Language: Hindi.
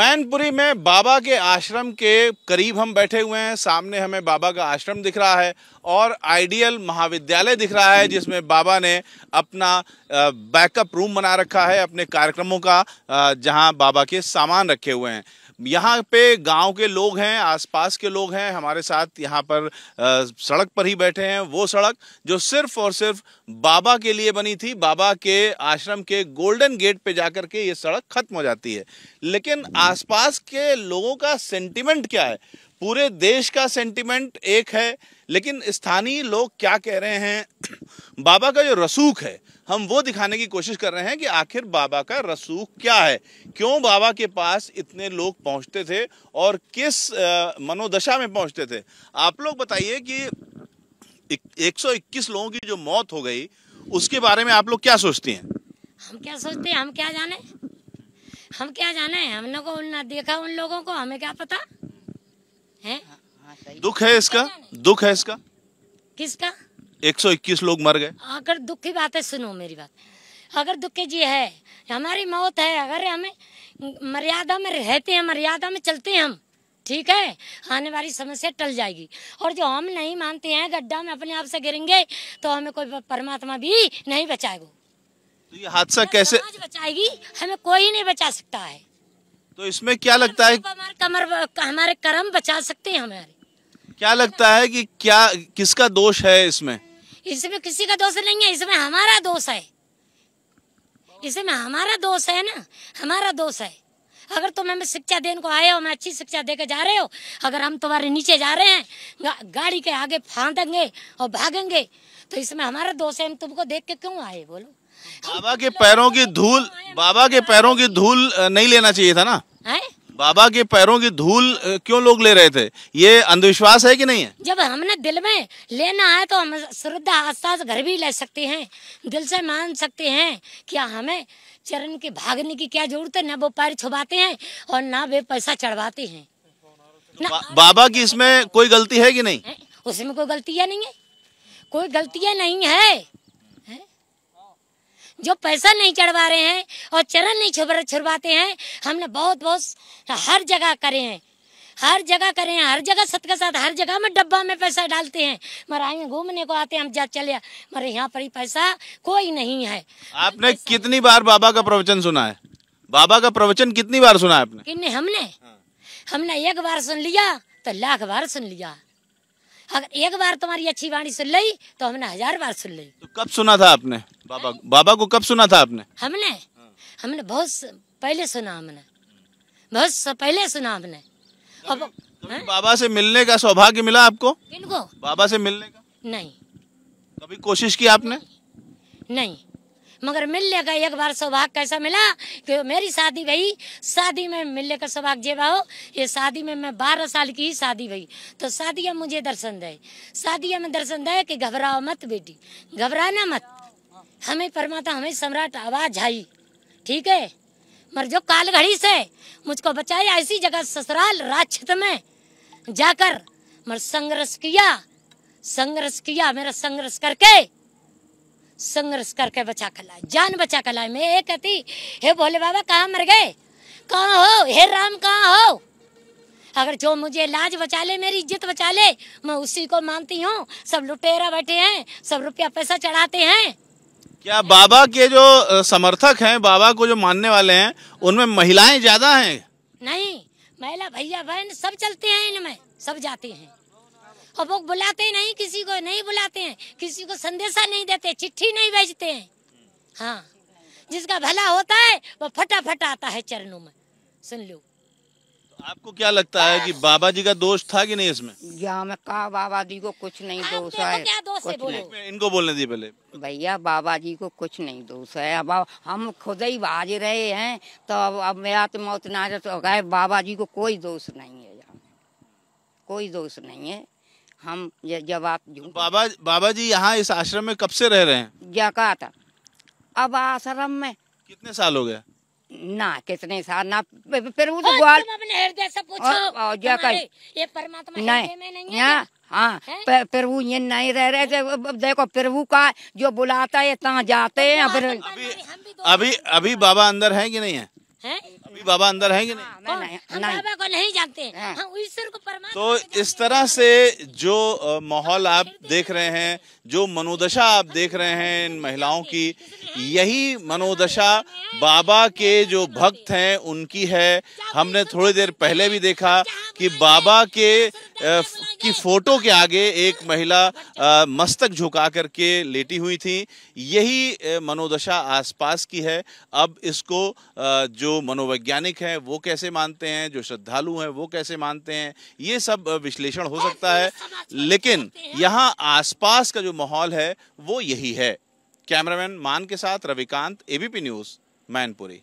मैनपुरी में बाबा के आश्रम के करीब हम बैठे हुए हैं सामने हमें बाबा का आश्रम दिख रहा है और आइडियल महाविद्यालय दिख रहा है जिसमें बाबा ने अपना बैकअप रूम बना रखा है अपने कार्यक्रमों का जहां बाबा के सामान रखे हुए हैं यहाँ पे गांव के लोग हैं आसपास के लोग हैं हमारे साथ यहाँ पर आ, सड़क पर ही बैठे हैं वो सड़क जो सिर्फ और सिर्फ बाबा के लिए बनी थी बाबा के आश्रम के गोल्डन गेट पे जाकर के ये सड़क खत्म हो जाती है लेकिन आसपास के लोगों का सेंटिमेंट क्या है पूरे देश का सेंटिमेंट एक है लेकिन स्थानीय लोग क्या कह रहे हैं बाबा का जो रसूख है हम वो दिखाने की कोशिश कर रहे हैं कि आखिर बाबा का रसूख क्या है क्यों बाबा के पास इतने लोग पहुंचते थे और किस मनोदशा में पहुंचते थे आप लोग बताइए कि 121 लोगों की जो मौत हो गई उसके बारे में आप लोग क्या सोचती हैं हम क्या सोचते हैं हम क्या जाने हम क्या जाने हमने को देखा उन लोगों को हमें क्या पता है दुख है इसका दुख है इसका किसका 121 लोग मर गए अगर दुख की बात है सुनो मेरी बात अगर दुख की जी है हमारी मौत है अगर हमें मर्यादा में रहते हैं मर्यादा में चलते हैं हम ठीक है आने वाली समस्या टल जाएगी और जो हम नहीं मानते हैं गड्ढा में अपने आप से गिरेंगे तो हमें कोई परमात्मा भी नहीं बचाएगा तो ये हादसा कैसे बचाएगी हमें कोई नहीं बचा सकता है तो इसमें क्या लगता है हमारे कमर हमारे कर्म बचा सकते हैं हमारे क्या लगता है कि क्या किसका दोष है इसमें इसमें किसी का दोष नहीं है इसमें हमारा दोष है इसमें हमारा दोष है ना हमारा दोष है अगर तुम हमें शिक्षा देने को आए हो हमें अच्छी शिक्षा दे के जा रहे हो अगर हम तुम्हारे नीचे जा रहे हैं गा, गाड़ी के आगे फादेंगे और भागेंगे तो इसमें हमारा दोष है हम तुमको देख के क्यों आए बोलो बाबा के पैरों की धूल बाबा के पैरों की धूल नहीं लेना चाहिए था ना है? बाबा के पैरों की धूल क्यों लोग ले रहे थे ये अंधविश्वास है कि नहीं है जब हमने दिल में लेना है तो हम श्रद्धा आस्था घर भी ले सकते हैं दिल से मान सकते हैं क्या हाँ, हमें चरण के भागने की क्या जरूरत है ना वो पैर छुपाते हैं और ना वे पैसा चढ़वाते हैं बा, बाबा की इसमें कोई गलती है कि नहीं उसमें कोई गलतियाँ नहीं है कोई गलतियाँ नहीं है जो पैसा नहीं चढ़वा रहे हैं और चरण नहीं छुप छुड़वाते हैं हमने बहुत बहुत हर जगह करे हैं हर जगह करे हैं हर जगह सत के साथ हर जगह में डब्बा में पैसा डालते हैं मर आए घूमने को आते हैं हम जा चले मरे यहाँ पर ही पैसा कोई नहीं है आपने कितनी बार बाबा का प्रवचन सुना है बाबा का प्रवचन कितनी बार सुना है आपने कितने हमने हमने एक बार सुन लिया तो लाख बार सुन लिया अगर एक बार तुम्हारी अच्छी वाणी सुन ली तो हमने हजार बार सुन ली तो कब सुना था आपने बाबा बाबा को कब सुना था आपने हमने हमने बहुत पहले सुना हमने बहुत पहले सुना हमने अब हाँ? बाबा से मिलने का सौभाग्य मिला आपको किनको बाबा से मिलने का नहीं कभी कोशिश की आपने नहीं, नहीं। मगर मिलने का एक बार सौभाग्य कैसा मिला कि मेरी शादी भई शादी में मिलने का सौभाग्य जेबा हो ये शादी में मैं बारह साल की ही शादी भई तो शादिया मुझे दर्शन दे शादिया में दर्शन दे कि घबराओ मत बेटी घबराना मत हमें परमाता हमें सम्राट आवाज आई ठीक है मर जो काल घड़ी से मुझको बचाए ऐसी जगह ससुराल राज क्षेत्र में जाकर मर संघर्ष किया संघर्ष किया मेरा संघर्ष करके संघर्ष करके बचा कर लाए जान बचा कर लाए मैं एक अति हे भोले बाबा कहाँ मर गए कहाँ हो हे राम कहाँ हो अगर जो मुझे लाज बचा ले मेरी इज्जत बचा ले मैं उसी को मानती हूँ सब लुटेरा बैठे हैं सब रुपया पैसा चढ़ाते हैं क्या बाबा के जो समर्थक हैं बाबा को जो मानने वाले हैं उनमें महिलाएं ज्यादा हैं नहीं महिला भैया बहन सब चलते हैं इनमें सब जाते हैं और वो बुलाते नहीं किसी को नहीं बुलाते हैं किसी को संदेशा नहीं देते चिट्ठी नहीं भेजते हैं हाँ जिसका भला होता है वो फटाफट आता है चरणों में सुन लो आपको क्या लगता है कि बाबा जी का दोष था कि नहीं इसमें यहाँ मैं कहा बाबा जी को कुछ नहीं दोष है कुछ नहीं। इनको बोलने दी पहले भैया बाबा जी को कुछ नहीं दोष है अब हम खुद ही बाज रहे हैं तो अब अब मेरा तो मौत ना तो गए बाबा जी को कोई दोष नहीं है यहाँ कोई दोष नहीं है हम जब आप बाबा बाबा जी यहाँ इस आश्रम में कब से रह रहे हैं था अब आश्रम में कितने साल हो गया ना कितने साल ना फिर वो तो ग्वाल नहीं, हाँ, हाँ फिर वो ये नहीं रह रहे थे देखो फिर वो का जो बुलाता है ता जाते तो हैं अभी अभी अभी बाबा अंदर है कि नहीं है अभी बाबा अंदर है कि नहीं हाँ, नहीं, नहीं, नहीं। बाबा को नहीं जानते हाँ। हाँ, ईश्वर को तो इस तरह से जो माहौल आप देख रहे हैं जो मनोदशा आप देख रहे हैं इन महिलाओं की यही मनोदशा बाबा के जो भक्त हैं उनकी है हमने थोड़ी देर पहले भी देखा कि बाबा के की फोटो के आगे एक महिला मस्तक झुका करके लेटी हुई थी यही मनोदशा आसपास की है अब इसको जो मनोवैज्ञानिक हैं वो कैसे मानते हैं जो श्रद्धालु हैं वो कैसे मानते हैं ये सब विश्लेषण हो सकता है लेकिन यहाँ आसपास का जो माहौल है वो यही है कैमरामैन मान के साथ रविकांत एबीपी न्यूज़ मैनपुरी